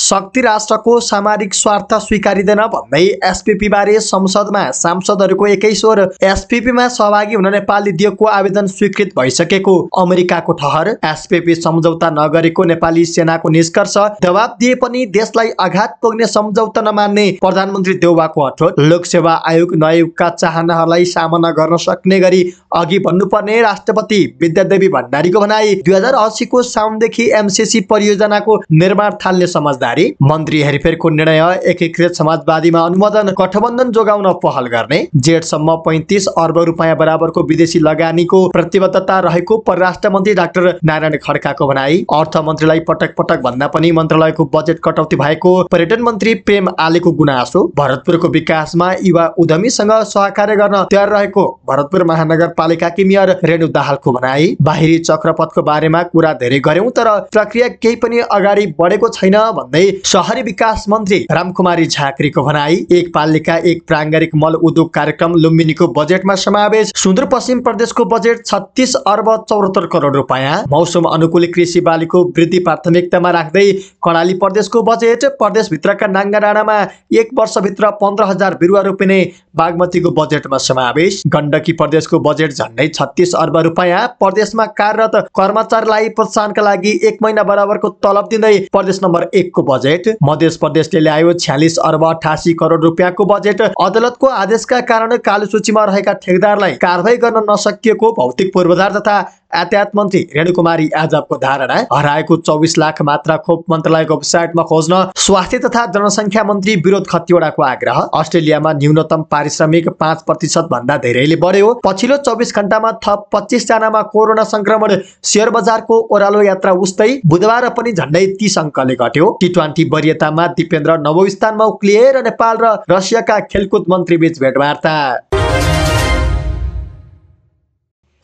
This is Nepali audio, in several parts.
शक्ति राष्ट्रको सामाजिक स्वार्थ स्वीकारिँदैन भन्दै बारे संसदमा सांसदहरूको एकै स्वर एसपिपीमा सहभागी हुन नेपाल दिएको आवेदन स्वीकृत भइसकेको अमेरिकाको ठहर एसपिपी सम्झौता नगरेको नेपाली सेनाको निष्कर्ष दबाब दिए पनि देशलाई आघात पुग्ने सम्झौता नमान्ने प्रधानमन्त्री देउवाको अठोट लोकसेवा आयोग नयुगका चाहनाहरूलाई सामना गर्न सक्ने गरी अघि भन्नुपर्ने राष्ट्रपति विद्यादेवी भण्डारीको भनाई दुई हजार असीको साउनदेखि एमसिसी परियोजनाको निर्माण थाल्ने समझदा जिम्मेदारी मन्त्री हेरफेरको निर्णय एकीकृत समाजवादीमा अनुमोदन गठबन्धन जोगाउन पहल गर्ने जेठसम्म पैँतिस अर्ब रुपियाँ बराबरको विदेशी लगानीको प्रतिबद्धता रहेको परराष्ट्र मन्त्री डाक्टर नारायण खड्काको भनाई अर्थमन्त्रीलाई पटक पटक भन्दा पनि मन्त्रालयको बजेट कटौती भएको पर्यटन मन्त्री प्रेम आलेको गुनासो भरतपुरको विकासमा युवा उद्यमीसँग सहकार्य गर्न तयार रहेको भरतपुर महानगरपालिकाकी मेयर रेणु दाहालको भनाई बाहिरी चक्रपथको बारेमा कुरा धेरै गर्यौं तर प्रक्रिया केही पनि अगाडि बढेको छैन भन्दै गर्दै सहरी विकास मन्त्री रामकुमारी झाँक्रीको भनाई एक पालिका एक प्राङ्गारिक मल उद्योग कार्यक्रम लुम्बिनीको बजेटमा समावेश सुदूरपश्चिम प्रदेशको बजेट छत्तिस अर्ब चौहत्तर करोड रुपियाँ मौसम अनुकूल कृषि बालीको वृद्धि प्राथमिकतामा राख्दै कर्णाली प्रदेशको बजेट प्रदेशभित्रका नाङ्गा डाँडामा एक वर्षभित्र पन्ध्र हजार बिरुवा रोपिने बागमतीको बजेटमा समावेश गण्डकी प्रदेशको बजेट झन्डै छत्तिस अर्ब रुपियाँ प्रदेशमा कार्यरत कर्मचारीलाई प्रोत्साहनका लागि एक महिना बराबरको तलब दिँदै प्रदेश नम्बर एकको बजेट मध्य प्रदेशले ल्यायो छ्यालिस अर्ब अठासी करोड रुपियाँको बजेट अदालतको आदेशका कारण कालो सूचीमा रहेका ठेकदारलाई कारवाही गर्न नसकिएको भौतिक पूर्वाधार तथा यातायात मन्त्री रेणुकुमारी यादवको धारणा हराएको चौबिस लाख मात्रा खोप मन्त्रालयको वेबसाइटमा खोज्न स्वास्थ्य तथा जनसङ्ख्या मन्त्री विरोध खतिवडाको आग्रह अस्ट्रेलियामा न्यूनतम पारिश्रमिक पाँच प्रतिशत भन्दा धेरैले बढ्यो पछिल्लो चौबिस घण्टामा थप पच्चिस जनामा कोरोना संक्रमण सेयर बजारको ओह्रालो यात्रा उस्तै बुधबार पनि झन्डै तीस अङ्कले घट्यो टी ट्वेन्टी वरियतामा दिपेन्द्र नवौ स्थानमा उक्लिएर नेपाल र रसियाका खेलकुद मन्त्री बीच भेटवार्ता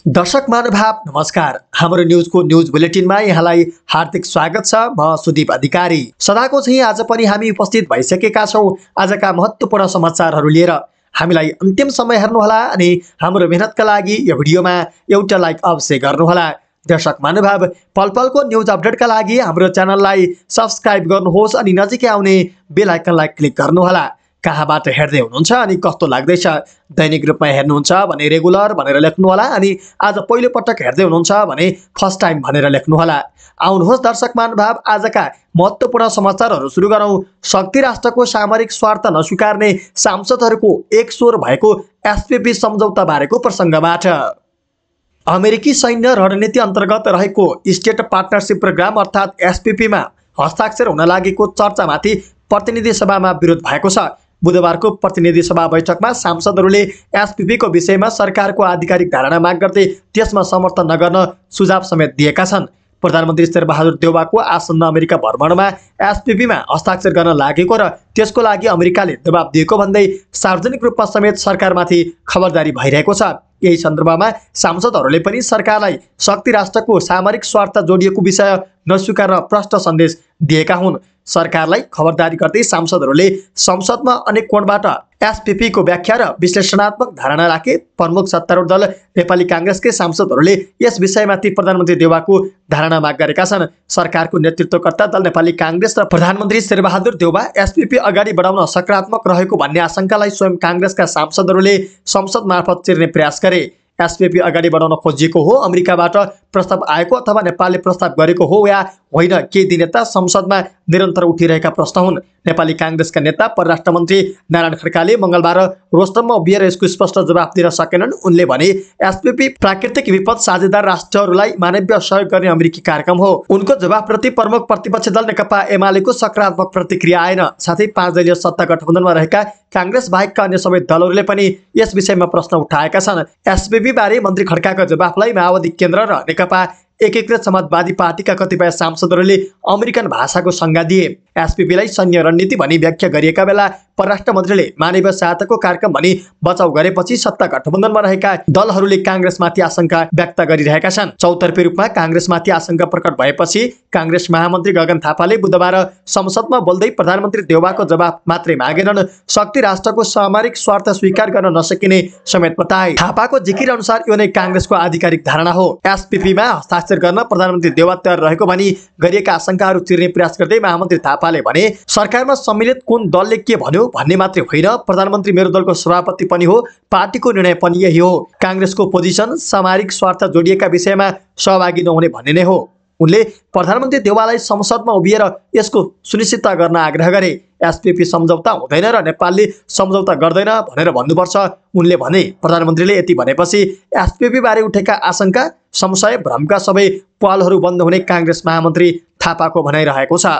दर्शक महानुभाव नमस्कार हाम्रो न्युजको न्युज बुलेटिनमा यहाँलाई हार्दिक स्वागत छ म सुदीप अधिकारी सदाको चाहिँ आज पनि हामी उपस्थित भइसकेका छौँ आजका महत्त्वपूर्ण समाचारहरू लिएर हामीलाई अन्तिम समय हेर्नुहोला अनि हाम्रो मेहनतका लागि यो भिडियोमा एउटा लाइक अवश्य गर्नुहोला दर्शक महानुभाव पल पलको न्युज अपडेटका लागि हाम्रो च्यानललाई सब्सक्राइब गर्नुहोस् अनि नजिकै आउने बेलायकनलाई क्लिक गर्नुहोला कहाँबाट हेर्दै हुनुहुन्छ अनि कस्तो लाग्दैछ दैनिक रूपमा हेर्नुहुन्छ भने रेगुलर भनेर लेख्नुहोला अनि आज पहिलोपटक हेर्दै हुनुहुन्छ भने फर्स्ट टाइम भनेर लेख्नुहोला आउनुहोस् दर्शक महानुभाव आजका महत्त्वपूर्ण समाचारहरू सुरु गरौँ शक्ति राष्ट्रको सामरिक स्वार्थ नस्वीकार्ने सांसदहरूको एक स्वर भएको एसपिपी बारेको प्रसङ्गबाट अमेरिकी सैन्य रणनीति अन्तर्गत रहेको स्टेट पार्टनरसिप प्रोग्राम अर्थात् एसपिपीमा हस्ताक्षर हुन लागेको चर्चामाथि प्रतिनिधि सभामा विरोध भएको छ बुधबारको प्रतिनिधि सभा बैठकमा सांसदहरूले एसपिपीको विषयमा सरकारको आधिकारिक धारणा माग गर्दै त्यसमा समर्थन नगर्न सुझाव समेत दिएका छन् प्रधानमन्त्री शेरबहादुर देउवाको आसन्न अमेरिका भ्रमणमा एसपिपीमा हस्ताक्षर गर्न लागेको र त्यसको लागि अमेरिकाले दबाब दिएको भन्दै सार्वजनिक रूपमा समेत सरकारमाथि खबरदारी भइरहेको छ यही सन्दर्भमा सांसदहरूले पनि सरकारलाई शक्ति राष्ट्रको सामरिक स्वार्थ जोडिएको विषय नस्वीकार प्रष्ट सन्देश दिएका हुन् सरकारलाई खबरदारी गर्दै सांसदहरूले संसदमा अनेक कोणबाट एसपिपीको व्याख्या र विश्लेषणात्मक धारणा राखे प्रमुख सत्तारूढ दल नेपाली काङ्ग्रेसकै सांसदहरूले यस विषयमाथि प्रधानमन्त्री देवाको धारणा माग गरेका छन् सरकारको नेतृत्वकर्ता दल नेपाली काङ्ग्रेस र प्रधानमन्त्री शेरबहादुर देउवा एसपिपी अगाडि बढाउन सकारात्मक रहेको भन्ने आशंकालाई स्वयं काङ्ग्रेसका सांसदहरूले संसद मार्फत चिर्ने प्रयास गरे एसपिपी अगाडि बढाउन खोजिएको हो अमेरिकाबाट प्रस्ताव आएको अथवा नेपालले प्रस्ताव गरेको हो या होइन के दिने त संसदमा निरन्तर उठिरहेका प्रश्न हुन् नेपाली काङ्ग्रेसका नेता परराष्ट्र मन्त्री नारायण खड्काले मङ्गलबार रोस्तममा उभिएर यसको स्पष्ट जवाफ दिन सकेनन् उनले भने एसपीपी प्राकृतिक विपद साझेदार राष्ट्रहरूलाई मानवीय सहयोग गर्ने अमेरिकी कार्यक्रम हो उनको जवाफप्रति प्रमुख प्रतिपक्ष दल नेकपा एमालेको सकारात्मक प्रतिक्रिया आएन साथै पाँच दलीय सत्ता गठबन्धनमा रहेका काङ्ग्रेस बाहेकका अन्य सबै दलहरूले पनि यस विषयमा प्रश्न उठाएका छन् एसपीपी बारे मन्त्री खड्काको जवाफलाई माओवादी केन्द्र र नेकपा beberapa एकीकृत एक समाजवादी पार्टीका कतिपय सांसदहरूले अमेरिकन भाषाको संज्ञा दिए एसपिपीलाई सैन्य रणनीति भनी व्याख्या गरिएका बेला परराष्ट्र मन्त्रीले मानवीय सहायताको कार्यक्रम भनी बचाउ गरेपछि सत्ता गठबन्धनमा रहेका दलहरूले काङ्ग्रेसमाथि आशंका व्यक्त गरिरहेका छन् चौतर्फी रूपमा काङ्ग्रेसमाथि आशंका प्रकट भएपछि काङ्ग्रेस महामन्त्री गगन थापाले बुधबार संसदमा बोल्दै प्रधानमन्त्री देउवाको जवाब मात्रै मागेनन् शक्ति राष्ट्रको सामरिक स्वार्थ स्वीकार गर्न नसकिने समेत बताए थापाको जिकिर अनुसार यो नै काङ्ग्रेसको आधिकारिक धारणा हो एसपिपीमा हस्ताक्षर गर्न प्रधानमन्त्री देवा तयार रहेको भनी गरिएका आशंकाहरू तिर्ने प्रयास गर्दै महामन्त्री थापाले भने सरकारमा सम्मिलित कुन दलले के भन्यो भन्ने मात्रै होइन प्रधानमन्त्री मेरो दलको सभापति पनि हो पार्टीको निर्णय पनि यही हो काङ्ग्रेसको पोजिसन सामाजिक स्वार्थ जोडिएका विषयमा सहभागी नहुने भन्ने नै हो उनले प्रधानमन्त्री देवालय संसदमा उभिएर यसको सुनिश्चितता गर्न आग्रह गरे एसपिपी सम्झौता हुँदैन र नेपालले सम्झौता गर्दैन भनेर भन्नुपर्छ उनले भने प्रधानमन्त्रीले यति भनेपछि एसपिपीबारे उठेका आशंका संशय भ्रमका सबै पालहरू बन्द हुने काङ्ग्रेस महामन्त्री थापाको भनाइरहेको छ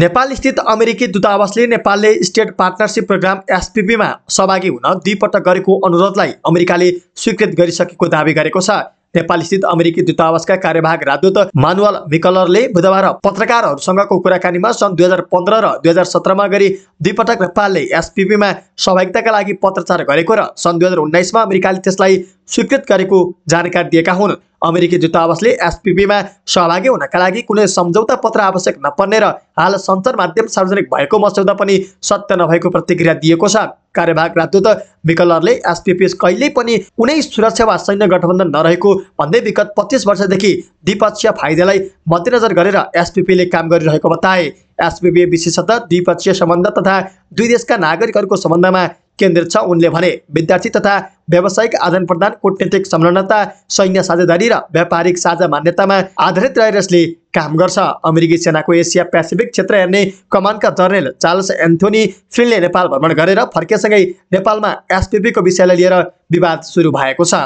नेपाल स्थित अमेरिकी दूतावासले नेपालले स्टेट पार्टनरसिप प्रोग्राम एसपिपीमा सहभागी हुन दुईपटक गरेको अनुरोधलाई अमेरिकाले स्वीकृत गरिसकेको दावी गरेको छ नेपालस्थित अमेरिकी दूतावासका कार्यवाहक राजदूत मानुअल मिकलरले बुधबार पत्रकारहरूसँगको कुराकानीमा सन् दुई हजार पन्ध्र र दुई हजार सत्रमा गरी दुईपटक नेपालले एसपिपीमा सहभागिताका लागि पत्रचार गरेको र सन् दुई हजार उन्नाइसमा अमेरिकाले त्यसलाई स्वीकृत गरेको जानकारी दिएका हुन् अमेरिकी दूतावासले एसपिपीमा सहभागी हुनका लागि कुनै सम्झौता पत्र आवश्यक नपर्ने र हाल सञ्चार माध्यम सार्वजनिक भएको मस्यौदा पनि सत्य नभएको प्रतिक्रिया दिएको छ कार्यभाग त विकलरले एसपिपिएस कहिल्यै पनि कुनै सुरक्षा वा सैन्य गठबन्धन नरहेको भन्दै विगत पच्चिस वर्षदेखि द्विपक्षीय फाइदालाई मध्यनजर गरेर एसपिपीले काम गरिरहेको बताए एसपिपी विशेषतः द्विपक्षीय सम्बन्ध तथा दुई देशका नागरिकहरूको सम्बन्धमा केन्द्रित छ उनले भने विद्यार्थी तथा व्यावसायिक आदान प्रदान कुटनीतिक संलग्नता सैन्य साझेदारी र व्यापारिक साझा मान्यतामा आधारित रहेर यसले काम गर्छ अमेरिकी सेनाको एसिया पेसिफिक क्षेत्र हेर्ने कमानका जनरल चार्ल्स एन्थोनी फिलले नेपाल भ्रमण गरेर फर्केसँगै नेपालमा एसपिपीको विषयलाई लिएर विवाद सुरु भएको छ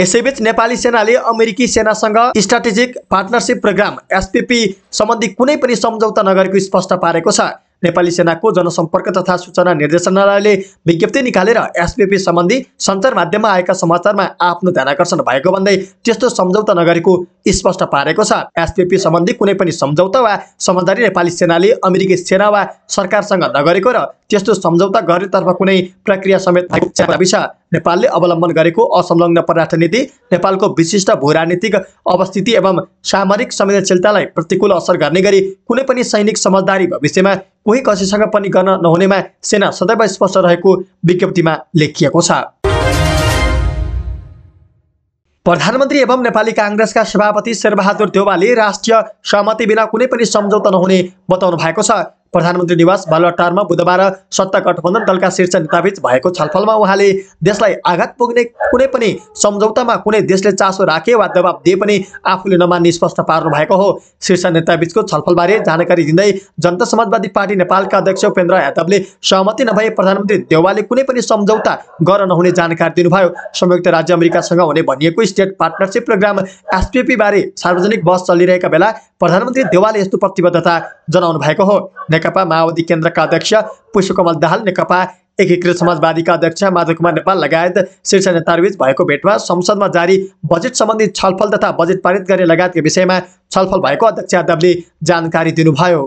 यसैबीच नेपाली सेनाले अमेरिकी सेनासँग स्ट्राटेजिक पार्टनरसिप प्रोग्राम एसपिपी सम्बन्धी कुनै पनि सम्झौता नगरेको स्पष्ट पारेको छ नेपाली सेनाको जनसम्पर्क तथा सूचना निर्देशनालयले विज्ञप्ति निकालेर एसपिपी सम्बन्धी सञ्चार माध्यममा आएका समाचारमा आफ्नो ध्यान आकर्षण भएको भन्दै त्यस्तो सम्झौता नगरेको स्पष्ट पारेको छ एसपिपी सम्बन्धी कुनै पनि सम्झौता वा समझदारी नेपाली सेनाले अमेरिकी सेना वा सरकारसँग नगरेको र त्यस्तो सम्झौता गर्नेतर्फ कुनै प्रक्रिया समेत छ नेपालले अवलम्बन गरेको असंलग्न पराष्ट्र नीति नेपालको विशिष्ट भू राजनीतिक अवस्थिति एवं सामरिक संवेदनशीलतालाई प्रतिकूल असर गर्ने गरी कुनै पनि सैनिक समझदारी भविष्यमा कोही कसैसँग पनि गर्न नहुनेमा सेना सदैव स्पष्ट रहेको विज्ञप्तिमा लेखिएको छ प्रधानमन्त्री एवं नेपाली काङ्ग्रेसका सभापति शेरबहादुर देवालले राष्ट्रिय सहमति बिना कुनै पनि सम्झौता नहुने बताउनु भएको छ प्रधानमन्त्री निवास बालुवाटारमा बुधबार सत्ता गठबन्धन दलका शीर्ष नेताबीच भएको छलफलमा उहाँले देशलाई आघात पुग्ने कुनै पनि सम्झौतामा कुनै देशले चासो राखे वा दबाब दिए पनि आफूले नमान्ने स्पष्ट पार्नु भएको हो शीर्ष नेताबीचको छलफलबारे जानकारी दिँदै जनता समाजवादी पार्टी नेपालका अध्यक्ष उपेन्द्र यादवले सहमति नभए प्रधानमन्त्री देवालले कुनै पनि सम्झौता गर नहुने जानकारी दिनुभयो संयुक्त राज्य अमेरिकासँग हुने भनिएको स्टेट पार्टनरसिप प्रोग्राम एसपिपीबारे सार्वजनिक बस चलिरहेका बेला प्रधानमन्त्री देवालले यस्तो प्रतिबद्धता जनाउनु भएको हो नेकपा माओवादी केन्द्रका अध्यक्ष पुष्पकमल दाहाल नेकपा एकीकृत समाजवादीका अध्यक्ष माधव कुमार नेपाल लगायत शीर्ष नेताहरूबीच भएको भेटमा संसदमा जारी बजेट सम्बन्धी छलफल तथा बजेट पारित गर्ने लगायतका विषयमा छलफल भएको अध्यक्ष यादवले जानकारी दिनुभयो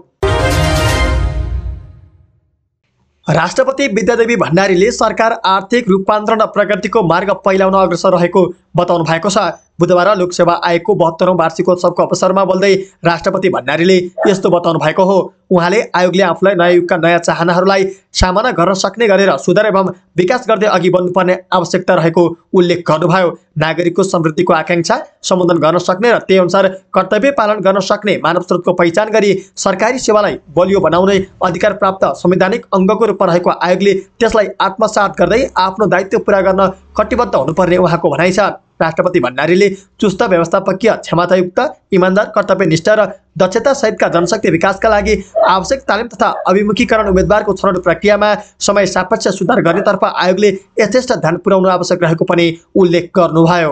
राष्ट्रपति विद्यादेवी भण्डारीले सरकार आर्थिक रूपान्तरण र प्रगतिको मार्ग पहिलाउन अग्रसर रहेको बताउनु भएको छ बुधबार लोकसेवा आयोगको बहत्तरौँ वार्षिकोत्सवको अवसरमा बोल्दै राष्ट्रपति भण्डारीले यस्तो बताउनु भएको हो उहाँले आयोगले आफूलाई नयाँ युगका नयाँ चाहनाहरूलाई सामना गर्न सक्ने गरेर सुधार एवं विकास गर्दै अघि बढ्नुपर्ने आवश्यकता रहेको उल्लेख गर्नुभयो नागरिकको समृद्धिको आकाङ्क्षा सम्बोधन गर्न सक्ने र त्यही अनुसार कर्तव्य पालन गर्न सक्ने मानव स्रोतको पहिचान गरी सरकारी सेवालाई बलियो बनाउने अधिकार प्राप्त संवैधानिक अङ्गको रूपमा रहेको आयोगले त्यसलाई आत्मसात गर्दै आफ्नो दायित्व पुरा गर्न कटिबद्ध हुनुपर्ने उहाँको भनाइ छ राष्ट्रपति भण्डारीले चुस्त व्यवस्थापकीय क्षमतायुक्त इमान्दार कर्तव्यनिष्ठ र दक्षता सहितका जनशक्ति विकासका लागि आवश्यक तालिम तथा अभिमुखीकरण उम्मेद्वारको छनौट प्रक्रियामा समय सापेक्ष सुधार गर्नेतर्फ आयोगले यथेष्ट ध्यान पुर्याउनु आवश्यक रहेको पनि उल्लेख गर्नुभयो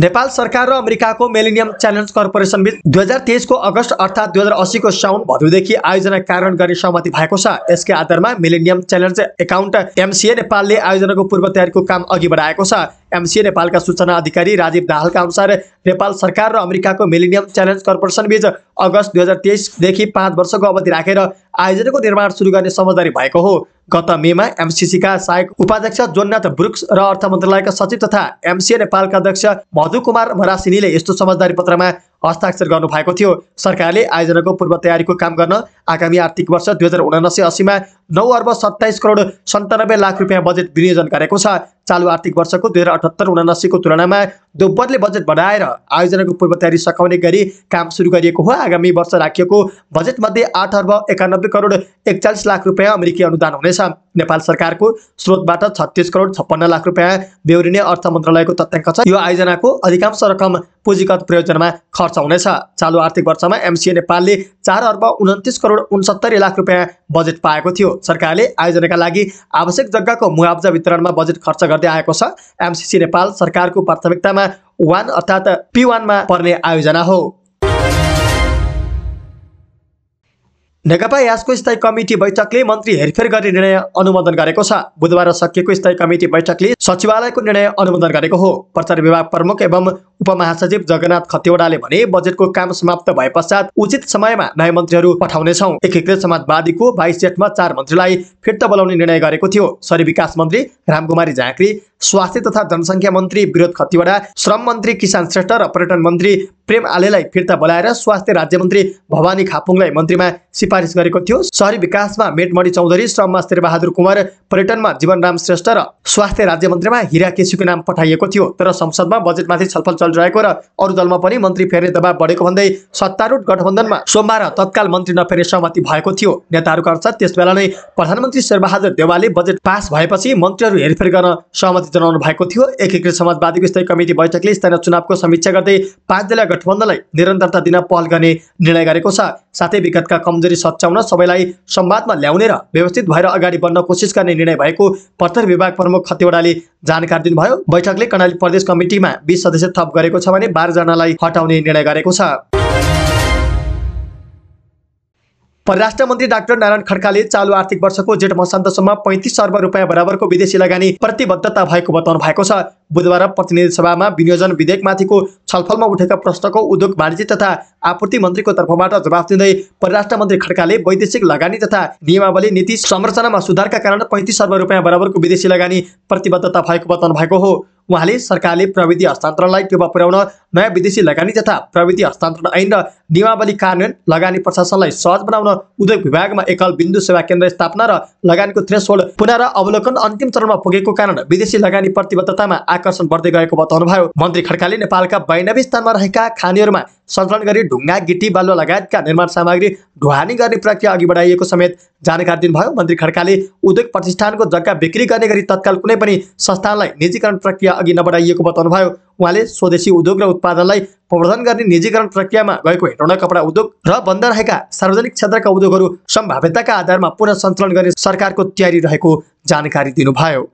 नेपाल सरकार र अमेरिकाको मेलेनियम च्यालेन्ज कर्पोरेसन बिच दुई हजार तेइसको अगस्त अर्थात् दुई हजार असीको साउन भदौदेखि आयोजना कारण गर्ने सहमति भएको छ यसकै आधारमा मेलेनियम च्यालेन्ज एकाउन्ट एमसिए नेपालले आयोजनाको पूर्व तयारीको काम अघि बढाएको छ एमसिए नेपालका सूचना अधिकारी राजीव दाहालका अनुसार नेपाल सरकार र अमेरिकाको मिलेनियम च्यालेन्ज कर्पोरेसनबीच अगस्त दुई हजार तेइसदेखि पाँच वर्षको अवधि राखेर आयोजनाको निर्माण सुरु गर्ने समझदारी भएको हो गत मेमा एमसिसीका सहायक उपाध्यक्ष जोननाथ ब्रुक्स र अर्थ मन्त्रालयका सचिव तथा एमसिए नेपालका अध्यक्ष मधु कुमार मरासिनीले यस्तो समझदारी पत्रमा हस्ताक्षर गर्नु भएको थियो सरकारले आयोजनाको पूर्व तयारीको काम गर्न आगामी आर्थिक वर्ष दुई हजार उनासी असीमा नौ अर्ब सत्ताइस करोड सन्तानब्बे लाख रुपियाँ बजेट विनियोजन गरेको छ चालु आर्थिक वर्षको दुई हजार अठहत्तर उनासीको तुलनामा दोब्बरले बजेट बढाएर आयोजनाको पूर्व तयारी सघाउने गरी काम सुरु गरिएको हो आगामी वर्ष राखिएको बजेटमध्ये आठ अर्ब एकानब्बे करोड एकचालिस लाख रुपियाँ अमेरिकी अनुदान हुनेछ नेपाल सरकारको स्रोतबाट छत्तिस करोड छप्पन्न लाख रुपियाँ बेहोरिने अर्थ मन्त्रालयको तथ्याङ्क छ यो आयोजनाको अधिकांश रकम पुँजीगत प्रयोजनमा खर्च हुनेछ चालु आर्थिक वर्षमा एमसिए नेपालले चार अर्ब उन्तिस करोड उनसत्तरी लाख रुपियाँ बजेट पाएको थियो सरकारले आयोजनाका लागि आवश्यक जग्गाको मुआब्जा वितरणमा बजेट खर्च गर्दै आएको छ एमसिसी नेपाल सरकारको प्राथमिकतामा वान अर्थात् पी वानमा पर्ने आयोजना हो नेकपा यसको स्थायी कमिटी बैठकले मन्त्री हेरफेर गर्ने निर्णय अनुमोदन गरेको छ बुधबार सकिएको स्थायी कमिटी बैठकले सचिवालयको निर्णय अनुमोदन गरेको हो प्रचार विभाग प्रमुख एवं उपमहासचिव जगन्नाथ खतिवडाले भने बजेटको काम समाप्त भए पश्चात उचित समयमा नयाँ मन्त्रीहरू पठाउनेछौँ एकीकृत समाजवादीको भाइस सेटमा चार मन्त्रीलाई फिर्ता बोलाउने निर्णय गरेको थियो शहरी विकास मन्त्री रामकुमारी झाँक्री स्वास्थ्य तथा जनसङ्ख्या मन्त्री विरोध खतिवडा श्रम मन्त्री किसान श्रेष्ठ र पर्यटन मन्त्री प्रेम आलेलाई फिर्ता बोलाएर स्वास्थ्य राज्य मन्त्री भवानी खापुङलाई मन्त्रीमा सिफारिस गरेको थियो शहरी विकासमा मेटमणि चौधरी श्रममा शेरबहादुर कुमार पर्यटनमा जीवन राम श्रेष्ठ र स्वास्थ्य राज्य मन्त्रीमा हिरा केसीको नाम पठाइएको थियो तर संसदमा बजेटमाथि छलफल चलिरहेको र अरू दलमा पनि मन्त्री फेर्ने दबाव बढेको भन्दै सत्तारूढ गठबन्धनमा सोमबार तत्काल मन्त्री नफेर्ने सहमति भएको थियो नेताहरूको अनुसार त्यस बेला नै प्रधानमन्त्री शेरबहादुर देवालले बजेट पास भएपछि मन्त्रीहरू हेरफेर गर्न सहमति जनाउनु भएको थियो एकीकृत समाजवादीको स्थायी कमिटी बैठकले स्थानीय चुनावको समीक्षा गर्दै पाँच दलीय गठबन्धनलाई निरन्तरता दिन पहल गर्ने निर्णय गरेको छ साथै विगतका कमजोरी सच्याउन सबैलाई संवादमा ल्याउने र व्यवस्थित भएर अगाडि बढ्न कोसिस गर्ने निर्णय भएको पत्र विभाग प्रमुख खतिवडाले जानकारी दिनुभयो बैठकले कर्णाली प्रदेश कमिटीमा बिस सदस्य थप गरेको छ भने बाह्रजनालाई हटाउने निर्णय गरेको छ परराष्ट्र मन्त्री डाक्टर नारायण खड्काले चालु आर्थिक वर्षको जेठ मसान्तसम्म पैँतिस अर्ब रुपियाँ बराबरको विदेशी लगानी प्रतिबद्धता भएको बताउनु भएको छ बुधबार प्रतिनिधि सभामा विनियोजन विधेयकमाथिको छलफलमा उठेका प्रश्नको उद्योग वाणिज्य तथा आपूर्ति मन्त्रीको तर्फबाट जवाफ दिँदै परराष्ट्र मन्त्री खड्काले वैदेशिक लगानी तथा नियमावली नीति संरचनामा सुधारका कारण पैँतिस अर्ब रुपियाँ बराबरको विदेशी लगानी प्रतिबद्धता भएको बताउनु भएको हो उहाँले सरकारले प्रविधि हस्तान्तरणलाई टेवा पुर्याउन नयाँ विदेशी लगानी तथा प्रविधि हस्तान्तरण ऐन र नियमावली कार्यान्वयन लगानी प्रशासनलाई सहज बनाउन उद्योग विभागमा एकल बिन्दु सेवा केन्द्र स्थापना र लगानीको थ्रेस थ्रेसहोल्ड पुनर अवलोकन अन्तिम चरणमा पुगेको कारण विदेशी लगानी प्रतिबद्धतामा आकर्षण बढ्दै गएको बताउनुभयो मन्त्री खड्काले नेपालका बयानब्बे स्थानमा रहेका खानीहरूमा सञ्चालन गरी ढुङ्गा गिटी बालुवा लगायतका निर्माण सामग्री ढुवानी गर्ने प्रक्रिया अघि बढाइएको समेत जानकारी दिनुभयो मन्त्री खड्काले उद्योग प्रतिष्ठानको जग्गा बिक्री गर्ने गरी तत्काल कुनै पनि संस्थानलाई निजीकरण प्रक्रिया अघि नबढाइएको बताउनुभयो उहाँले स्वदेशी उद्योग र उत्पादनलाई प्रवर्धन गर्ने निजीकरण प्रक्रियामा गएको हेटौँडा कपडा उद्योग र बन्द रहेका सार्वजनिक क्षेत्रका उद्योगहरू सम्भाव्यताका आधारमा पुनः सञ्चालन गर्ने सरकारको तयारी रहेको जानकारी दिनुभयो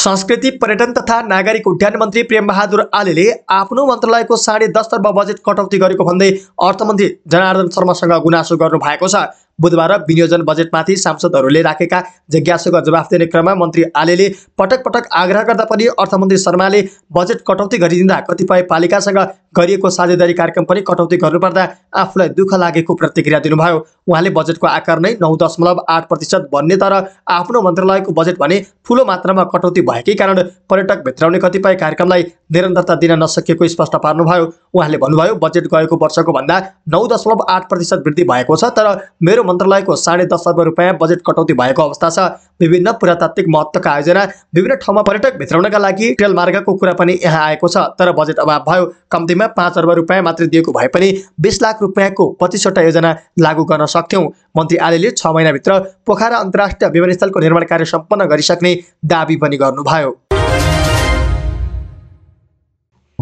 संस्कृति पर्यटन तथा नागरिक उड्डयन मन्त्री प्रेमबहादुर आलेले आफ्नो मन्त्रालयको साढे दस तर्फ बजेट कटौती गरेको भन्दै अर्थमन्त्री जनार्दन शर्मासँग गुनासो गर्नु भएको छ बुधबार विनियोजन बजेटमाथि सांसदहरूले राखेका जिज्ञासुको जवाफ दिने क्रममा मन्त्री आलेले पटक पटक आग्रह गर्दा पनि अर्थमन्त्री शर्माले बजेट कटौती गरिदिँदा कतिपय पालिकासँग गरिएको साझेदारी कार्यक्रम पनि कटौती गर्नुपर्दा आफूलाई दुःख लागेको प्रतिक्रिया दिनुभयो उहाँले बजेटको आकार नै नौ दशमलव आठ प्रतिशत भन्ने तर आफ्नो मन्त्रालयको बजेट भने ठुलो मात्रामा कटौती भएकै कारण पर्यटक भित्राउने कतिपय कार्यक्रमलाई निरन्तरता दिन नसकेको स्पष्ट पार्नुभयो उहाँले भन्नुभयो बजेट गएको वर्षको भन्दा नौ दशमलव आठ प्रतिशत वृद्धि भएको छ तर मेरो मन्त्रालयको साढे दस अर्ब रुपियाँ बजेट कटौती भएको अवस्था छ विभिन्न पुरातात्विक महत्त्वका आयोजना विभिन्न ठाउँमा पर्यटक भित्राउनका लागि रेल मार्गको कुरा पनि यहाँ आएको छ तर बजेट अभाव भयो कम्तीमा पाँच अर्ब रुपियाँ मात्र दिएको भए पनि बिस लाख रुपियाँको पच्चिसवटा योजना लागू गर्न सक्थ्यौँ मन्त्री आलेले छ महिनाभित्र पोखरा अन्तर्राष्ट्रिय विमानस्थलको निर्माण कार्य सम्पन्न गरिसक्ने दावी पनि गर्नुभयो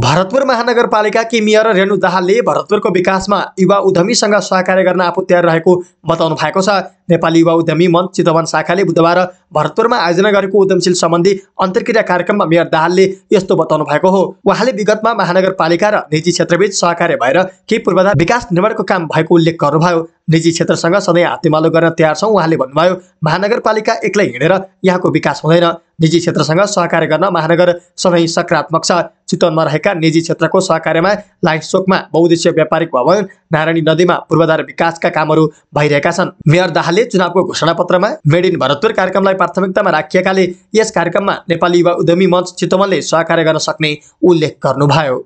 भरतपुर महानगरपालिकाकी मेयर रेणु दाहालले भरतपुरको विकासमा युवा उद्यमीसँग सहकार्य गर्न आफू तयार रहेको बताउनु भएको छ नेपाली युवा उद्यमी मञ्च चितवन शाखाले बुधबार भरतपुरमा आयोजना गरेको उद्यमशील सम्बन्धी अन्तर्क्रिया कार्यक्रममा मेयर दाहालले यस्तो बताउनु भएको हो उहाँले विगतमा महानगरपालिका र निजी क्षेत्रबीच सहकार्य भएर केही पूर्वाधार विकास निर्माणको काम भएको उल्लेख गर्नुभयो निजी क्षेत्रसँग सधैँ हातेमालो गर्न तयार छौँ उहाँले भन्नुभयो महानगरपालिका एक्लै हिँडेर यहाँको विकास हुँदैन निजी क्षेत्रसँग सहकार्य गर्न महानगर सधैँ सकारात्मक छ चितवनमा रहेका निजी क्षेत्रको सहकार्यमा लाइसोकमा बहुद्देश्य व्यापारिक भवन नारायणी नदीमा पूर्वाधार विकासका कामहरू भइरहेका छन् मेयर दाहालले चुनावको घोषणापत्रमा मेड इन भरतपुर कार्यक्रमलाई प्राथमिकतामा राखिएकाले यस कार्यक्रममा नेपाली युवा उद्यमी मञ्च चितवनले सहकार्य गर्न सक्ने उल्लेख गर्नुभयो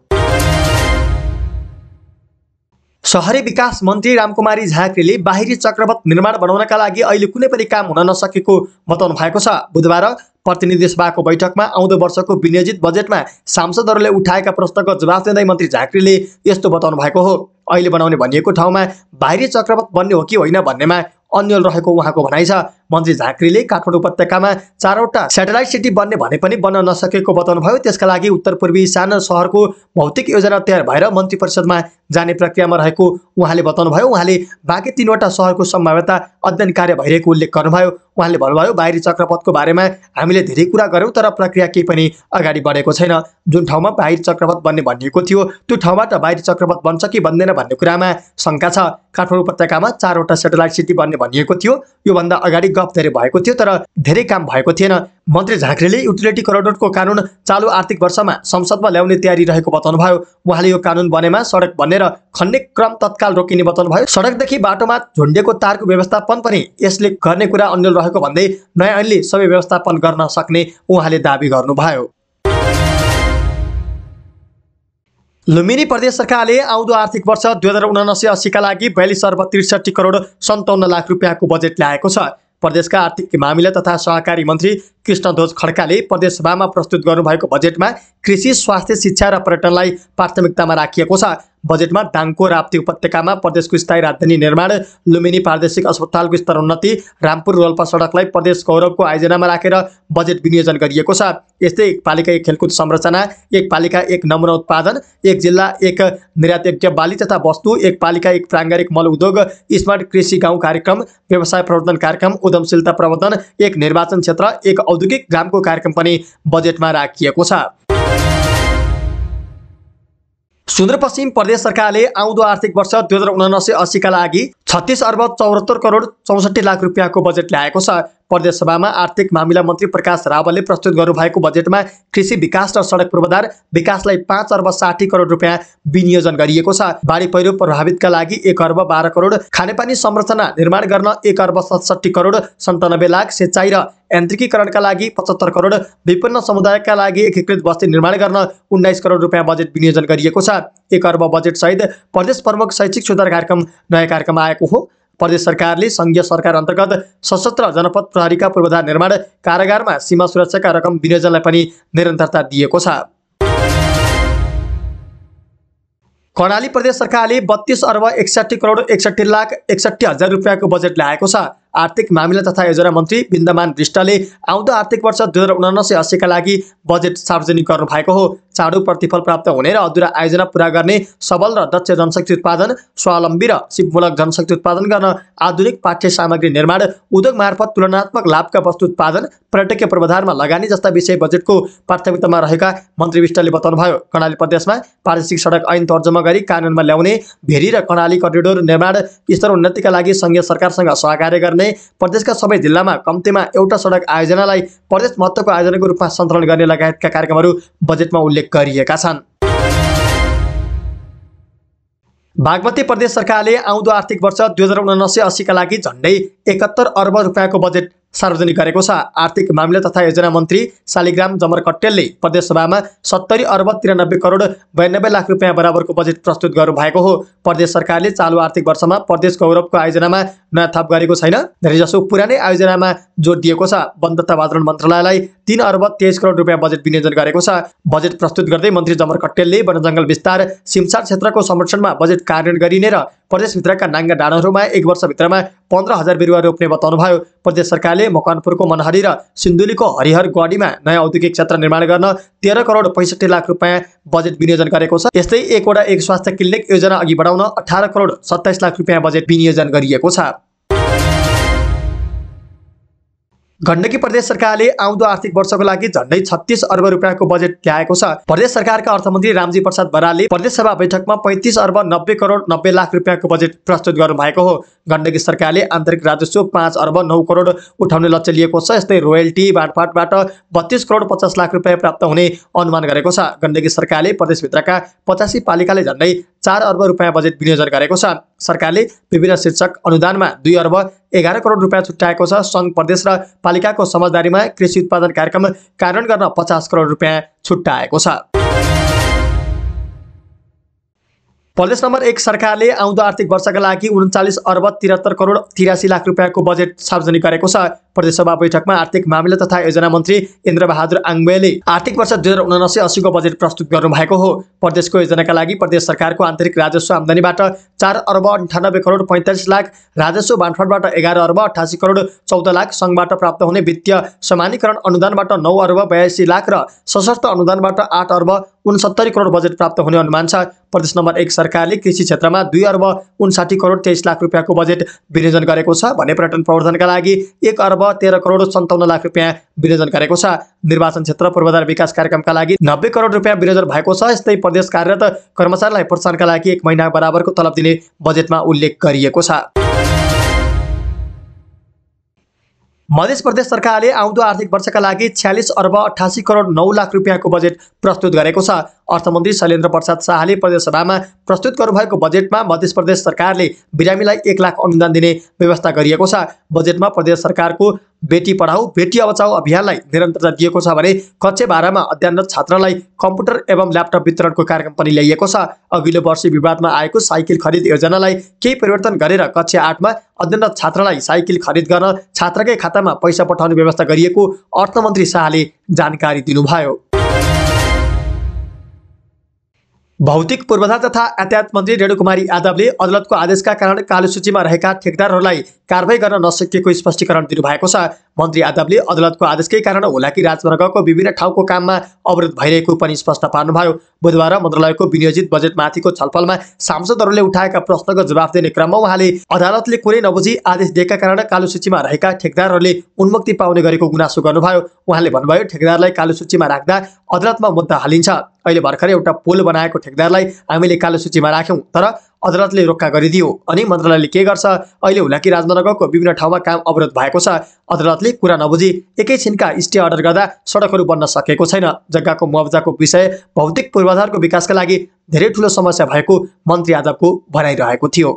सहरी विकास मन्त्री रामकुमारी झाँक्रीले बाहिरी चक्रवत निर्माण बनाउनका लागि अहिले कुनै पनि काम हुन नसकेको बताउनु भएको छ बुधबार प्रतिनिधि सभाको बैठकमा आउँदो वर्षको विनियोजित बजेटमा सांसदहरूले उठाएका प्रश्नको जवाफ दिँदै मन्त्री झाँक्रीले यस्तो बताउनु भएको हो अहिले बनाउने भनिएको ठाउँमा बाहिरी चक्रवात बन्ने हो कि होइन भन्नेमा अन्यल रहेको उहाँको भनाइ छ मन्त्री झाँक्रीले काठमाडौँ उपत्यकामा चारवटा सेटेलाइट सिटी बन्ने भने पनि बन्न नसकेको बताउनुभयो त्यसका लागि उत्तर पूर्वी साना सहरको भौतिक योजना तयार भएर मन्त्री परिषदमा जाने प्रक्रियामा रहेको उहाँले बताउनुभयो उहाँले बाँकी तिनवटा सहरको सम्भाव्यता अध्ययन कार्य भइरहेको उल्लेख गर्नुभयो उहाँले भन्नुभयो बाहिरी चक्रपथको बारेमा हामीले धेरै कुरा गऱ्यौँ तर प्रक्रिया केही पनि अगाडि बढेको छैन जुन ठाउँमा बाहिरी चक्रपथ बन्ने भनिएको थियो त्यो ठाउँबाट बाहिरी चक्रपथ बन्छ कि बन्दैन भन्ने कुरामा शङ्का छ काठमाडौँ उपत्यकामा चारवटा सेटेलाइट सिटी बन्ने भनिएको थियो योभन्दा अगाडि थप धेरै भएको थियो तर धेरै काम भएको थिएन मन्त्री झाँक्रेले युटिलिटी करोडको कानुन चालु आर्थिक वर्षमा संसदमा ल्याउने तयारी रहेको बताउनुभयो उहाँले यो कानुन बनेमा सडक बनेर खन्ने क्रम तत्काल रोकिने बताउनुभयो सडकदेखि बाटोमा झुन्डेको तारको व्यवस्थापन पनि यसले गर्ने कुरा अन्य रहेको भन्दै नयाँ ऐनले सबै व्यवस्थापन गर्न सक्ने उहाँले दावी गर्नुभयो लुम्बिनी प्रदेश सरकारले आउँदो आर्थिक वर्ष दुई हजार उनासी अस्सीका लागि बयालिस अर्ब त्रिसठी करोड सन्ताउन्न लाख रुपियाँको बजेट ल्याएको छ प्रदेशका आर्थिक मामिला तथा सहकारी मन्त्री कृष्णध्वज खड्काले प्रदेशसभामा प्रस्तुत गर्नुभएको बजेटमा कृषि स्वास्थ्य शिक्षा र पर्यटनलाई प्राथमिकतामा राखिएको छ बजेटमा डाङको राप्ती उपत्यकामा प्रदेशको स्थायी राजधानी निर्माण लुम्बिनी प्रादेशिक अस्पतालको स्तर उन्नति रामपुर रोल्पा सडकलाई प्रदेश गौरवको आयोजनामा राखेर बजेट विनियोजन गरिएको छ यस्तै एक पालिका एक खेलकुद संरचना एक पालिका एक नमुना उत्पादन एक जिल्ला एक निर्यातज्ञ बाली तथा वस्तु एक पालिका एक प्राङ्गारिक मल उद्योग स्मार्ट कृषि गाउँ कार्यक्रम व्यवसाय प्रवर्धन कार्यक्रम उद्यमशीलता प्रवर्धन एक निर्वाचन क्षेत्र एक औद्योगिक ग्रामको कार्यक्रम पनि बजेटमा राखिएको छ सुदूरपश्चिम प्रदेश सरकारले आउँदो आर्थिक वर्ष दुई हजार उनासी अस्सीका लागि छत्तिस अर्ब चौहत्तर करोड चौसठी लाख रुपियाँको बजेट ल्याएको छ प्रदेश सभामा आर्थिक मामिला मन्त्री प्रकाश रावलले प्रस्तुत गर्नुभएको बजेटमा कृषि विकास र सडक पूर्वाधार विकासलाई पाँच अर्ब साठी करोड रुपियाँ विनियोजन गरिएको छ बाढी पहिरो प्रभावितका लागि एक अर्ब बाह्र करोड खानेपानी संरचना निर्माण गर्न एक अर्ब सतसट्ठी करोड सन्तानब्बे लाख सिँचाइ र यान्त्रिकीकरणका लागि पचहत्तर करोड विपन्न समुदायका लागि एकीकृत बस्ती निर्माण गर्न उन्नाइस करोड रुपियाँ बजेट विनियोजन गरिएको छ एक अर्ब सहित प्रदेश प्रमुख शैक्षिक सुधार कार्यक्रम नयाँ कार्यक्रम आएको हो प्रदेश सरकारले सङ्घीय सरकार अन्तर्गत सशस्त्र जनपद प्रहरीका पूर्वाधार निर्माण कारागारमा सीमा सुरक्षाका रकम विनियोजनलाई पनि निरन्तरता दिएको छ कर्णाली प्रदेश सरकारले बत्तिस अर्ब एकसट्ठी करोड एकसट्ठी लाख एकसट्ठी हजार रुपियाँको बजेट ल्याएको छ आर्थिक मामिला तथा योजना मन्त्री बिन्दमान विष्टले आउँदो आर्थिक वर्ष दुई हजार उनासी अस्सीका लागि बजेट सार्वजनिक गर्नुभएको हो चाँडो प्रतिफल प्राप्त हुने र अधुरा आयोजना पुरा गर्ने सबल र दक्ष जनशक्ति उत्पादन स्वावलम्बी र सिपमूलक जनशक्ति उत्पादन गर्न आधुनिक पाठ्य सामग्री निर्माण उद्योग मार्फत तुलनात्मक लाभका वस्तु उत्पादन पर्यटकीय पूर्वाधारमा लगानी जस्ता विषय बजेटको प्राथमिकतामा रहेका मन्त्री विष्टले बताउनुभयो कर्णाली प्रदेशमा पारिस्थितिक सडक ऐन तर्जमा गरी कानुनमा ल्याउने भेरी र कर्णाली करिडोर निर्माण स्तर उन्नतिका लागि सङ्घीय सरकारसँग सहकार्य गर्ने प्रदेशका सबै जिल्लामा कम्तीमा एउटा सडक आयोजनालाई प्रदेश महत्त्वको आयोजनाको रूपमा सञ्चालन गर्ने लगायतका कार्यक्रमहरू बजेटमा उल्लेख उल्लेख गरिएका छन् बागमती प्रदेश सरकारले आउँदो आर्थिक वर्ष दुई हजार उनासी अस्सीका लागि झन्डै एकात्तर अर्ब रुपियाँको बजेट सार्वजनिक गरेको छ आर्थिक मामिला तथा योजना मन्त्री शालिग्राम जमर कट्टेलले प्रदेशसभामा सत्तरी अर्ब त्रियानब्बे करोड बयानब्बे लाख रुपियाँ बराबरको बजेट प्रस्तुत गर्नुभएको हो प्रदेश सरकारले चालु आर्थिक वर्षमा प्रदेश गौरवको आयोजनामा नयाँ थप गरेको छैन धेरैजसो पुरानै आयोजनामा जोड दिएको छ वन तथा वातावरण मन्त्रालयलाई तिन अर्ब तेइस करोड रुपियाँ बजेट विनियोजन गरेको छ बजेट प्रस्तुत गर्दै मन्त्री जमर वन वनजङ्गल विस्तार सिमसार क्षेत्रको संरक्षणमा बजेट कार्यान्वयन गरिने र प्रदेशभित्रका नाङ्गा डाँडाहरूमा एक वर्षभित्रमा पन्ध्र हजार बिरुवा रोप्ने बताउनुभयो प्रदेश सरकारले मकवानपुरको मनहरी र सिन्धुलीको हरिहर गढीमा नयाँ औद्योगिक क्षेत्र निर्माण गर्न तेह्र करोड पैँसठी लाख रुपियाँ बजेट विनियोजन गरेको छ यस्तै एकवटा एक स्वास्थ्य क्लिनिक योजना अघि बढाउन अठार करोड सत्ताइस लाख रुपियाँ बजेट विनियोजन गरिएको छ गण्डकी प्रदेश सरकारले आउँदो आर्थिक वर्षको लागि झन्डै छत्तिस अर्ब रुपियाँको बजेट ल्याएको छ प्रदेश सरकारका अर्थमन्त्री रामजी प्रसाद बरालले प्रदेश सभा बैठकमा पैँतिस अर्ब नब्बे करोड नब्बे लाख रुपियाँको बजेट प्रस्तुत गर्नु भएको हो गण्डकी सरकारले आन्तरिक राजस्व पाँच अर्ब नौ करोड उठाउने लक्ष्य लिएको छ यस्तै रोयल्टी बाँडफाँटबाट बत्तिस करोड पचास लाख रुपियाँ प्राप्त हुने अनुमान गरेको छ गण्डकी सरकारले प्रदेशभित्रका पचासी पालिकाले झन्डै चार अर्ब रुपियाँ बजेट विनियोजन गरेको छ सरकारले विभिन्न शीर्षक अनुदानमा दुई अर्ब एघार करोड रुपियाँ छुट्याएको छ सङ्घ प्रदेश र पालिकाको समझदारीमा कृषि उत्पादन कार्यक्रम कार्यान्वयन गर्न पचास करोड रुपियाँ छुट्याएको छ प्रदेश नम्बर एक सरकारले आउँदो आर्थिक वर्षका लागि उन्चालिस अर्ब त्रिहत्तर करोड तिरासी लाख रुपियाँको बजेट सार्वजनिक गरेको छ प्रदेशसभा बैठकमा आर्थिक मामिला तथा योजना मन्त्री इन्द्रबहादुर आङ्वेले आर्थिक वर्ष दुई हजार उनासी असीको बजेट प्रस्तुत गर्नुभएको हो प्रदेशको योजनाका लागि प्रदेश सरकारको आन्तरिक राजस्व आमदानीबाट चार अर्ब अन्ठानब्बे करोड पैँतालिस लाख राजस्व बाँडफाँडबाट एघार अर्ब अठासी करोड चौध लाख सङ्घबाट प्राप्त हुने वित्तीय समानीकरण अनुदानबाट नौ अर्ब बयासी लाख र सशस्त्र अनुदानबाट आठ अर्ब उनसत्तरी करोड बजेट प्राप्त हुने अनुमान छ प्रदेश नम्बर एक सरकारले कृषि क्षेत्रमा दुई अर्ब उन्साठी करोड तेइस लाख रुपियाँको बजेट विनियोजन गरेको छ भने पर्यटन प्रवर्धनका लागि एक अर्ब तेह्र करोड सन्ताउन्न लाख रुपियाँ विनियोजन गरेको छ निर्वाचन क्षेत्र पूर्वाधार विकास कार्यक्रमका लागि नब्बे करोड रुपियाँ विनियोजन भएको छ यस्तै प्रदेश कार्यरत कर्मचारीलाई प्रोत्साहनका लागि एक महिना बराबरको तलब दिने बजेटमा उल्लेख गरिएको छ मध्य प्रदेश सरकारले आउँदो आर्थिक वर्षका लागि छ्यालिस अर्ब अठासी करोड नौ लाख रुपियाँको बजेट प्रस्तुत गरेको छ अर्थमन्त्री शैलेन्द्र प्रसाद शाहले प्रदेशसभामा प्रस्तुत गर्नुभएको बजेटमा मध्य प्रदेश सरकारले बिरामीलाई एक लाख अनुदान दिने व्यवस्था गरिएको छ बजेटमा प्रदेश सरकारको बेटी पढाऊ बेटी बचाऊ अभियानलाई निरन्तरता दिएको छ भने कक्षे बाह्रमा अध्ययनरत छात्रलाई कम्प्युटर एवं ल्यापटप वितरणको कार्यक्रम पनि ल्याइएको छ अघिल्लो वर्ष विवादमा आएको साइकल खरिद योजनालाई केही परिवर्तन गरेर कक्षा आठमा अध्ययनरत छात्रलाई साइकल खरिद गर्न छात्रकै खातामा पैसा पठाउने व्यवस्था गरिएको अर्थमन्त्री शाहले जानकारी दिनुभयो भौतिक पूर्वाधार तथा यातायात मन्त्री रेणुकुमारी यादवले अदालतको आदेशका कारण कालो सूचीमा रहेका ठेकदारहरूलाई कारवाही गर्न नसकिएको स्पष्टीकरण दिनुभएको छ मन्त्री यादवले अदालतको आदेशकै कारण होला कि राजमार्गको विभिन्न ठाउँको काममा अवरोध भइरहेको पनि स्पष्ट पार्नुभयो बुधबार मन्त्रालयको विनियोजित बजेटमाथिको छलफलमा सांसदहरूले उठाएका प्रश्नको जवाफ दिने क्रममा उहाँले अदालतले कुनै नबुझी आदेश दिएका कारण कालो सूचीमा रहेका ठेकदारहरूले उन्मुक्ति पाउने गरेको गुनासो गर्नुभयो उहाँले भन्नुभयो ठेकदारलाई कालो सूचीमा राख्दा अदालतमा मुद्दा हालिन्छ अहिले भर्खरै एउटा पोल बनाएको ठेकदारलाई हामीले कालो सूचीमा राख्यौँ तर अदालतले रोक्का गरिदियो अनि मन्त्रालयले के गर्छ अहिले हुलाकी राजमार्गको विभिन्न ठाउँमा काम अवरोध भएको छ अदालतले कुरा नबुझी एकैछिनका स्टे अर्डर गर्दा सडकहरू बन्न सकेको छैन जग्गाको मुआवजाको विषय भौतिक पूर्वाधारको विकासका लागि धेरै ठुलो समस्या भएको मन्त्री यादवको भनाइरहेको थियो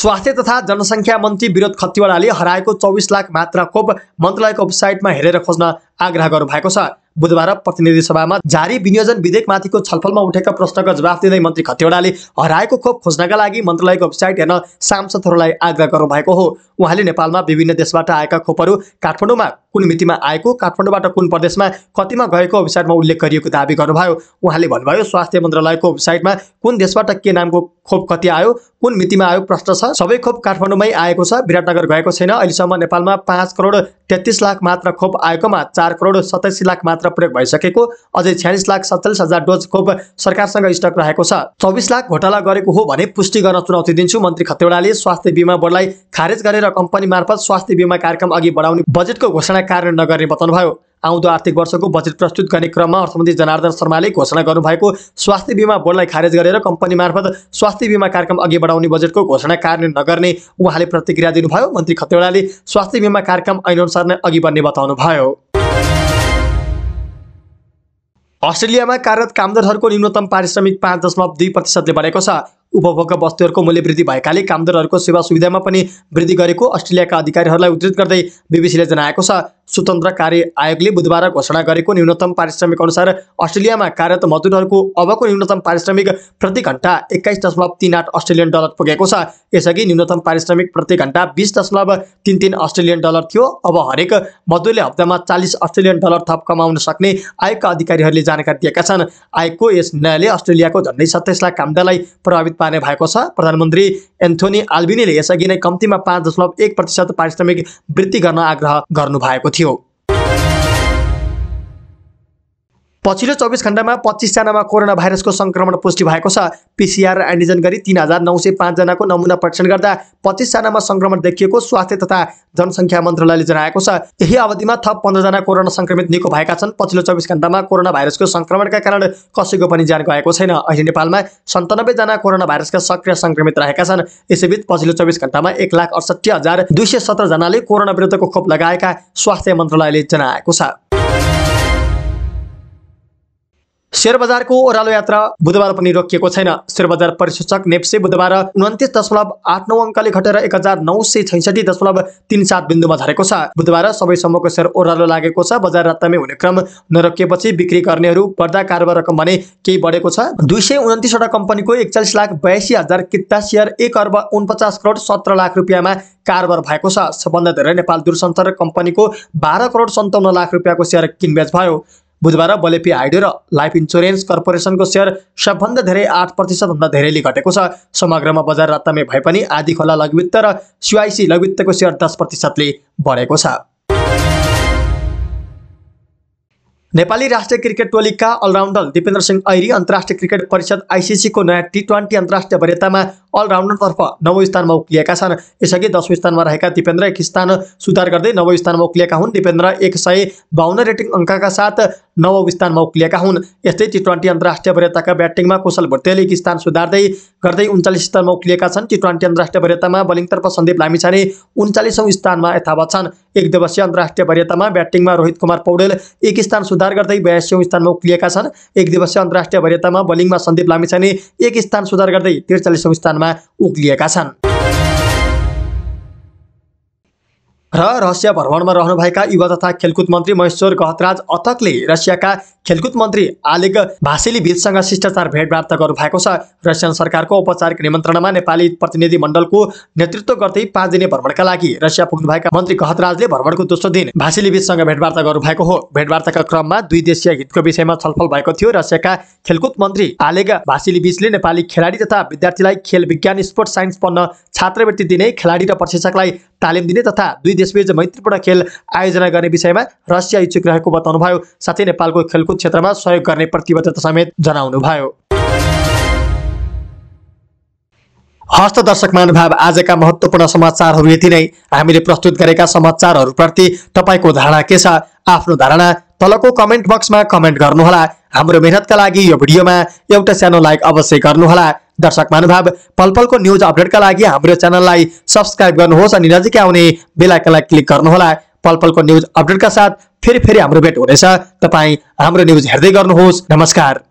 स्वास्थ्य तथा जनसङ्ख्या मन्त्री विरोध खतिवडाले हराएको चौबिस लाख मात्रा खोप मन्त्रालयको वेबसाइटमा हेरेर खोज्न आग्रह गर्नुभएको छ बुधबार प्रतिनिधि सभामा जारी विनियोजन विधेयकमाथिको छलफलमा उठेका प्रश्नको जवाफ दिँदै मन्त्री खतिवडाले हराएको खोप खोज्नका लागि मन्त्रालयको वेबसाइट हेर्न सांसदहरूलाई आग्रह गर्नुभएको हो उहाँले नेपालमा विभिन्न देशबाट आएका खोपहरू काठमाडौँमा कुन मितिमा आएको काठमाडौँबाट कुन प्रदेशमा कतिमा गएको वेबसाइटमा उल्लेख गरिएको दावी गर्नुभयो उहाँले भन्नुभयो स्वास्थ्य मन्त्रालयको वेबसाइटमा कुन देशबाट के नामको खोप कति आयो कुन मितिमा आयो प्रश्न छ सबै खोप काठमाडौँमै आएको छ विराटनगर गएको छैन अहिलेसम्म नेपालमा पाँच करोड तेत्तिस लाख मात्र खोप आएकोमा चार करोड सत्ताइसी लाख मात्र मात्र प्रयोग भइसकेको अझै छ्यालिस लाख सत्तालिस हजार डोज खोप सरकारसँग स्टक रहेको छ चौबिस लाख घोटाला गरेको हो भने पुष्टि गर्न चुनौती दिन्छु मन्त्री खतेडाले स्वास्थ्य बिमा बोर्डलाई खारेज गरेर कम्पनी मार्फत स्वास्थ्य बिमा कार्यक्रम अघि बढाउने बजेटको घोषणा कार्य नगर्ने बताउनुभयो आउँदो आर्थिक वर्षको बजेट प्रस्तुत गर्ने क्रममा अर्थमन्त्री जनार्दन शर्माले घोषणा गर्नुभएको स्वास्थ्य बिमा बोर्डलाई खारेज गरेर कम्पनी मार्फत स्वास्थ्य बिमा कार्यक्रम अघि बढाउने बजेटको घोषणा कार्य नगर्ने उहाँले प्रतिक्रिया दिनुभयो मन्त्री खतेडाले स्वास्थ्य बिमा कार्यक्रम ऐनअनुसार नै अघि बढ्ने बताउनुभयो अस्ट्रेलियामा कार्यरत कामदारहरूको न्यूनतम पारिश्रमिक पाँच दशमलव दुई प्रतिशतले बढेको छ उपभोग्य वस्तुहरूको मूल्य वृद्धि भएकाले कामदारहरूको सेवा सुविधामा पनि वृद्धि गरेको अस्ट्रेलियाका अधिकारीहरूलाई उद्धित गर्दै बिबिसीले जनाएको छ स्वतन्त्र कार्य आयोगले बुधबार घोषणा गरेको न्यूनतम पारिश्रमिक अनुसार अस्ट्रेलियामा कार्यरत मजदुरहरूको अबको न्यूनतम पारिश्रमिक प्रति घन्टा एक्काइस दशमलव तिन आठ अस्ट्रेलियन डलर पुगेको छ यसअघि न्यूनतम पारिश्रमिक प्रति घण्टा बिस दशमलव तिन तिन अस्ट्रेलियन डलर थियो अब हरेक मजदुरले हप्तामा चालिस अस्ट्रेलियन डलर थप कमाउन सक्ने आयोगका अधिकारीहरूले जानकारी दिएका छन् आयोगको यस निर्णयले अस्ट्रेलियाको झन्डै सत्ताइस लाख कामदालाई प्रभावित पार्ने भएको छ प्रधानमन्त्री एन्थोनी आल्बिनीले यसअघि नै कम्तीमा पाँच दशमलव एक प्रतिशत पारिश्रमिक वृद्धि गर्न आग्रह गर्नुभएको थियो 気を पछिल्लो चौबिस घण्टामा पच्चिसजनामा कोरोना भाइरसको सङ्क्रमण पुष्टि भएको छ पिसिआर र एन्टिजन गरी तिन हजार नौ सय पाँचजनाको नमुना परीक्षण गर्दा पच्चिसजनामा सङ्क्रमण देखिएको स्वास्थ्य तथा जनसङ्ख्या मन्त्रालयले जनाएको छ यही अवधिमा थप पन्ध्रजना कोरोना सङ्क्रमित निको भएका छन् पछिल्लो चौबिस घण्टामा कोरोना भाइरसको सङ्क्रमणका कारण कसैको पनि ज्यान गएको छैन अहिले नेपालमा सन्तानब्बेजना कोरोना भाइरसका सक्रिय सङ्क्रमित रहेका छन् यसैबीच पछिल्लो चौबिस घण्टामा एक लाख अडसट्ठी हजार दुई सय सत्रजनाले कोरोना विरुद्धको खोप लगाएका स्वास्थ्य मन्त्रालयले जनाएको छ शेयर बजारको ओह्रालो यात्रा बुधबार पनि रोकिएको छैन शेयर बजार परिसूचक नेप्से बुधबार उन्तिस दशमलव आठ नौ अङ्कले घटेर एक हजार नौ सय छैसठी दशमलव तिन सात बिन्दुमा झरेको छ बुधबार सबैसम्मको शेयर ओह्रालो लागेको छ बजार रातमै हुने क्रम नरोकिएपछि बिक्री गर्नेहरू पर्दा कारोबार रकम भने केही बढेको छ दुई सय उन्तिसवटा कम्पनीको एकचालिस लाख बयासी हजार किता सेयर एक अर्ब उनपचास करोड सत्र लाख रुपियाँमा कारोबार भएको छ सबभन्दा धेरै नेपाल दूरसञ्चार कम्पनीको बाह्र करोड सन्ताउन्न लाख रुपियाँको सेयर किनबेच भयो बुधबार बलेपी हाइडो र लाइफ इन्सुरेन्स कर्पोरेसनको सेयर सबभन्दा धेरै आठ प्रतिशतभन्दा धेरैले घटेको छ समग्रमा बजार रातमे भए पनि आधी खोला लघुवित्त र सिआइसी लघुवित्तको सेयर दस प्रतिशतले बढेको छ नेपाली राष्ट्रिय क्रिकेट टोलीका अलराउन्डर दिपेन्द्र सिंह ऐरी अन्तर्राष्ट्रिय क्रिकेट परिषद आइसिसीको नयाँ टी ट्वेन्टी अन्तर्राष्ट्रिय वरियतामा अलराउन्डरतर्फ नवौँ स्थानमा उक्लिएका छन् यसअघि दसौँ स्थानमा रहेका दिपेन्द्र एक स्थान सुधार गर्दै नवौँ स्थानमा उक्लिएका हुन् दिपेन्द्र एक सय बाहन्न रेटिङ अङ्कका साथ नवौँ स्थानमा उक्लिएका हुन् यस्तै टी ट्वेन्टी अन्तर्राष्ट्रिय वरियताका ब्याटिङमा कुशल भुटेले एक स्थान सुधार्दै गर्दै उन्चालिस स्थानमा उक्लिएका छन् टी ट्वेन्टी अन्तर्राष्ट्रिय वरियतामा बलिङतर्फ सन्दीप लामिछाने उन्चालिसौँ स्थानमा यथावत छन् एक दिवसीय अन्तर्राष्ट्रिय वरियतामा ब्याटिङमा रोहित कुमार पौडेल एक स्थान सुधार गर्दै बयासीौँ स्थानमा उक्लिएका छन् एक दिवसीय अन्तर्राष्ट्रिय वरियतामा बलिङमा सन्दीप लामिछाने एक स्थान सुधार गर्दै त्रिचालिसौँ स्थानमा ma kasan. र रसिया भ्रमणमा रहनुभएका युवा तथा खेलकुद मन्त्री महेश्वर गहतराज अथकले रसियाका खेलकुद मन्त्री आलेग भासेली बिचसँग शिष्टाचार भेटवार्ता गर्नुभएको छ रसियन सरकारको औपचारिक निमन्त्रणामा नेपाली प्रतिनिधि मण्डलको नेतृत्व गर्दै पाँच दिने भ्रमणका लागि रसिया पुग्नुभएका मन्त्री गहतराजले भ्रमणको दोस्रो दिन भासेली बिचसँग भेटवार्ता भएको हो भेटवार्ताका क्रममा दुई देशीय हितको विषयमा छलफल भएको थियो रसियाका खेलकुद मन्त्री आलेग भासेली बिचले नेपाली खेलाडी तथा विद्यार्थीलाई खेल विज्ञान स्पोर्ट साइन्स पढ्न छात्रवृत्ति दिने खेलाडी र प्रशिक्षकलाई तालिम दिने तथा दुई देशबीच मैत्रीपूर्ण खेल आयोजना गर्ने विषयमा रसिया इच्छुक रहेको बताउनुभयो साथै नेपालको खेलकुद क्षेत्रमा सहयोग गर्ने प्रतिबद्धता समेत जनाउनुभयो हस्त दर्शक महानुभाव आजका महत्त्वपूर्ण समाचारहरू यति नै हामीले प्रस्तुत गरेका समाचारहरूप्रति तपाईँको धारणा के छ आफ्नो धारणा तलको कमेन्ट बक्समा कमेन्ट गर्नुहोला हाम्रो मेहनतका लागि यो भिडियोमा एउटा सानो लाइक अवश्य गर्नुहोला दर्शक महानुभाव पलपलको न्युज अपडेटका लागि हाम्रो च्यानललाई सब्सक्राइब गर्नुहोस् अनि नजिकै आउने बेलायकनलाई क्लिक गर्नुहोला पलपलको न्युज अपडेटका साथ फेरि फेरि हाम्रो भेट हुनेछ तपाईँ हाम्रो न्युज हेर्दै गर्नुहोस् नमस्कार